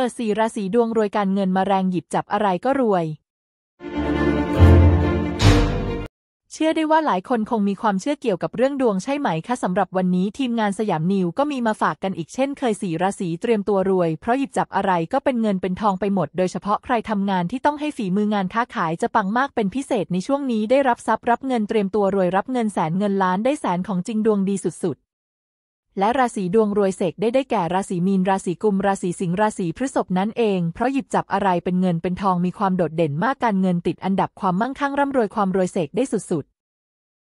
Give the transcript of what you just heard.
เปิดสีราศีดวงรวยการเงินมาแรงหยิบจับอะไรก็รวย เชื่อได้ว่าหลายคนคงมีความเชื่อเกี่ยวกับเรื่องดวงใช่ไหมคะสำหรับวันนี้ทีมงานสยามนิวก็มีมาฝากกันอีกเช่น เคยสีราศีเตรียมตัวรวยเพราะหยิบจับอะไรก็เป็นเงินเป็นทองไปหมด โดยเฉพาะใครทำงานที่ต้องให้ฝีมืองานค้าขายจะปังมากเป็นพิเศษในช่วงนี้ ได้รับทรัพย์รับเงินเตรียมตัวรวย รับเงินแสนเงินล้านได้แสนของจริงดวงดีสุดและราศีดวงรวยเสกได้ได้แก่ ราศีมีน ราศีกุมราศีสิงห์ราศีพฤษภนั้นเองเพราะหยิบจับอะไรเป็นเงินเป็นทองมีความโดดเด่นมากการเงินติดอันดับความมั่งคั่งร่ำรวยความรวยเสกได้สุด